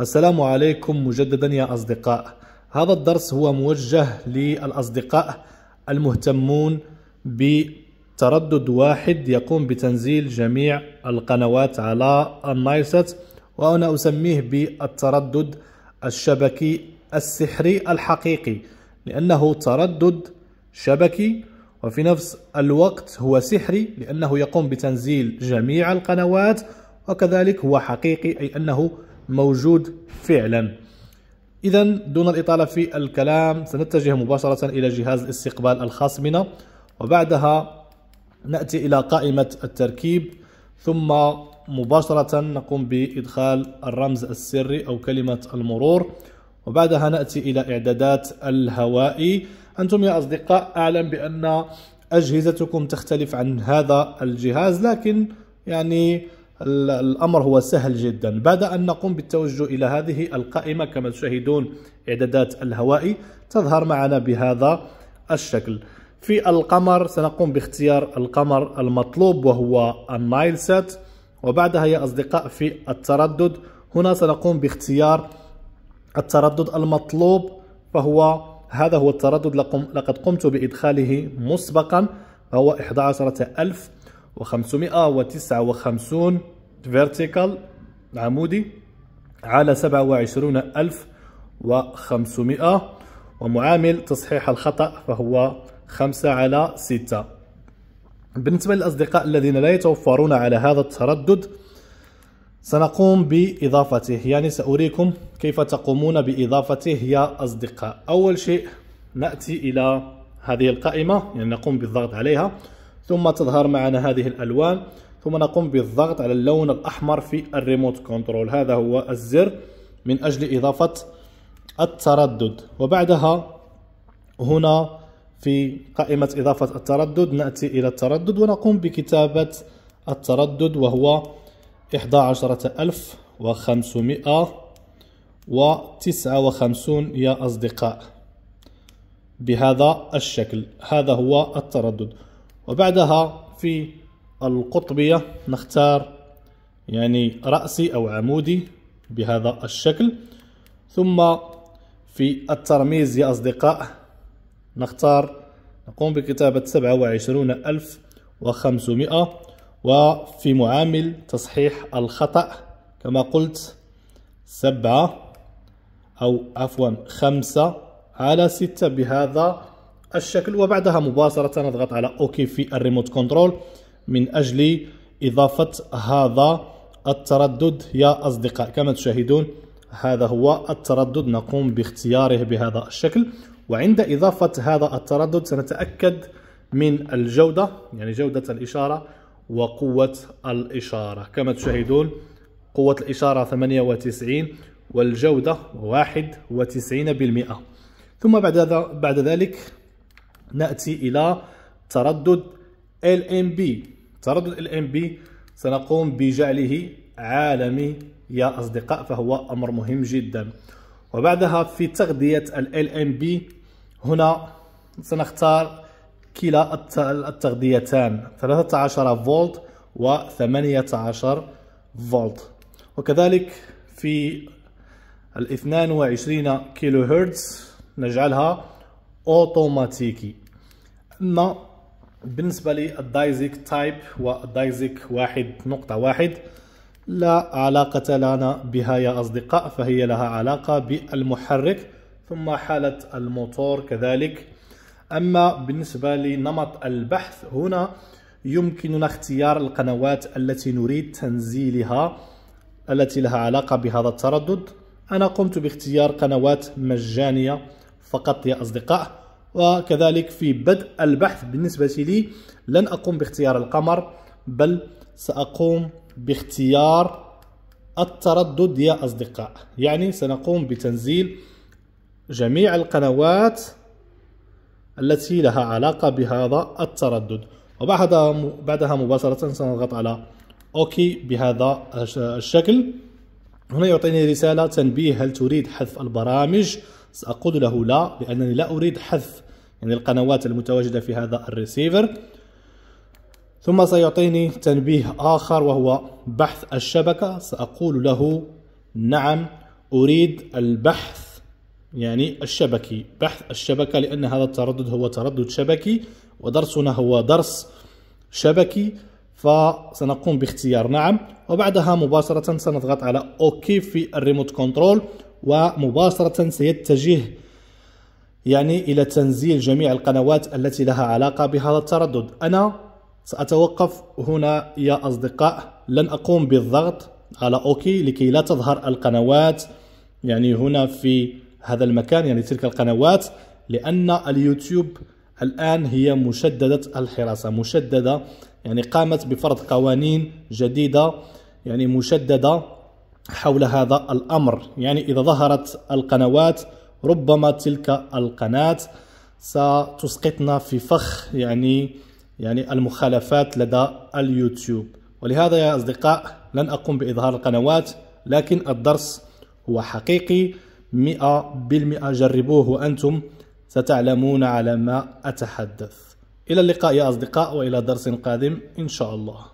السلام عليكم مجددا يا أصدقاء هذا الدرس هو موجه للأصدقاء المهتمون بتردد واحد يقوم بتنزيل جميع القنوات على النايلسات وأنا أسميه بالتردد الشبكي السحري الحقيقي لأنه تردد شبكي وفي نفس الوقت هو سحري لأنه يقوم بتنزيل جميع القنوات وكذلك هو حقيقي أي أنه موجود فعلا إذا دون الإطالة في الكلام سنتجه مباشرة إلى جهاز الاستقبال الخاص بنا وبعدها نأتي إلى قائمة التركيب ثم مباشرة نقوم بإدخال الرمز السري أو كلمة المرور وبعدها نأتي إلى إعدادات الهوائي أنتم يا أصدقاء أعلم بأن أجهزتكم تختلف عن هذا الجهاز لكن يعني الأمر هو سهل جدا بعد أن نقوم بالتوجه إلى هذه القائمة كما تشاهدون إعدادات الهوائي تظهر معنا بهذا الشكل في القمر سنقوم باختيار القمر المطلوب وهو النايل سات وبعدها يا أصدقاء في التردد هنا سنقوم باختيار التردد المطلوب فهو هذا هو التردد لقد قمت بإدخاله مسبقا فهو 11000 و559 فيرتيكال عمودي على 27500 ومعامل تصحيح الخطأ فهو 5 على 6 بالنسبة للأصدقاء الذين لا يتوفرون على هذا التردد سنقوم بإضافته يعني سأريكم كيف تقومون بإضافته يا أصدقاء أول شيء نأتي إلى هذه القائمة يعني نقوم بالضغط عليها ثم تظهر معنا هذه الألوان ثم نقوم بالضغط على اللون الأحمر في الريموت كنترول هذا هو الزر من أجل إضافة التردد وبعدها هنا في قائمة إضافة التردد نأتي إلى التردد ونقوم بكتابة التردد وهو 11559 يا أصدقاء بهذا الشكل هذا هو التردد وبعدها في القطبية نختار يعني رأسي أو عمودي بهذا الشكل ثم في الترميز يا أصدقاء نختار نقوم بكتابة 27500 وفي معامل تصحيح الخطأ كما قلت سبعة أو عفوا خمسة على ستة بهذا الشكل وبعدها مباشرة نضغط على اوكي في الريموت كنترول من اجل اضافة هذا التردد يا اصدقاء كما تشاهدون هذا هو التردد نقوم باختياره بهذا الشكل وعند إضافة هذا التردد سنتأكد من الجودة يعني جودة الإشارة وقوة الإشارة كما تشاهدون قوة الإشارة 98 والجودة 91% ثم بعد, بعد ذلك ناتي الى تردد LMB تردد LMB سنقوم بجعله عالمي يا أصدقاء فهو أمر مهم جدا وبعدها في تغذية ال LMB هنا سنختار كلا التغذيتان 13 فولت و 18 فولت وكذلك في ال 22 كيلو هرتز نجعلها اوتوماتيكي اما بالنسبه للدايزيك تايب والدايزيك واحد نقطة واحد لا علاقة لنا بها يا أصدقاء فهي لها علاقة بالمحرك ثم حالة الموتور كذلك أما بالنسبة لنمط البحث هنا يمكننا اختيار القنوات التي نريد تنزيلها التي لها علاقة بهذا التردد أنا قمت باختيار قنوات مجانية فقط يا أصدقاء وكذلك في بدء البحث بالنسبة لي لن أقوم باختيار القمر بل سأقوم باختيار التردد يا أصدقاء يعني سنقوم بتنزيل جميع القنوات التي لها علاقة بهذا التردد وبعدها بعدها مباشرة سنضغط على أوكي بهذا الشكل هنا يعطيني رسالة تنبيه هل تريد حذف البرامج؟ سأقول له لا لأنني لا أريد حذف يعني القنوات المتواجدة في هذا الريسيفر ثم سيعطيني تنبيه آخر وهو بحث الشبكة سأقول له نعم أريد البحث يعني الشبكي بحث الشبكة لأن هذا التردد هو تردد شبكي ودرسنا هو درس شبكي فسنقوم باختيار نعم وبعدها مباشرة سنضغط على أوكي في الريموت كنترول ومباشرة سيتجه يعني إلى تنزيل جميع القنوات التي لها علاقة بهذا التردد أنا سأتوقف هنا يا أصدقاء لن أقوم بالضغط على أوكي لكي لا تظهر القنوات يعني هنا في هذا المكان يعني تلك القنوات لأن اليوتيوب الآن هي مشددة الحراسة مشددة يعني قامت بفرض قوانين جديدة يعني مشددة حول هذا الأمر يعني إذا ظهرت القنوات ربما تلك القناة ستسقطنا في فخ يعني يعني المخالفات لدى اليوتيوب ولهذا يا أصدقاء لن أقوم بإظهار القنوات لكن الدرس هو حقيقي 100% جربوه وأنتم ستعلمون على ما أتحدث إلى اللقاء يا أصدقاء وإلى درس قادم إن شاء الله